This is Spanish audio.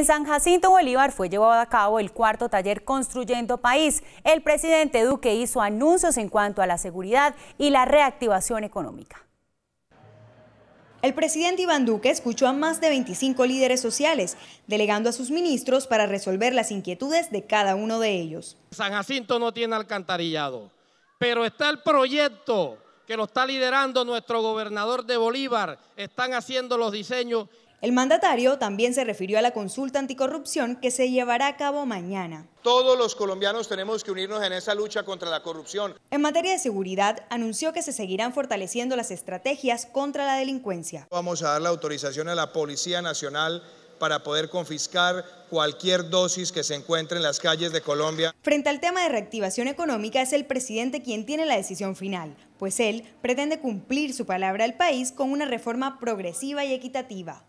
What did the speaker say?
En San Jacinto Bolívar fue llevado a cabo el cuarto taller Construyendo País. El presidente Duque hizo anuncios en cuanto a la seguridad y la reactivación económica. El presidente Iván Duque escuchó a más de 25 líderes sociales, delegando a sus ministros para resolver las inquietudes de cada uno de ellos. San Jacinto no tiene alcantarillado, pero está el proyecto que lo está liderando nuestro gobernador de Bolívar. Están haciendo los diseños el mandatario también se refirió a la consulta anticorrupción que se llevará a cabo mañana. Todos los colombianos tenemos que unirnos en esa lucha contra la corrupción. En materia de seguridad, anunció que se seguirán fortaleciendo las estrategias contra la delincuencia. Vamos a dar la autorización a la Policía Nacional para poder confiscar cualquier dosis que se encuentre en las calles de Colombia. Frente al tema de reactivación económica es el presidente quien tiene la decisión final, pues él pretende cumplir su palabra al país con una reforma progresiva y equitativa.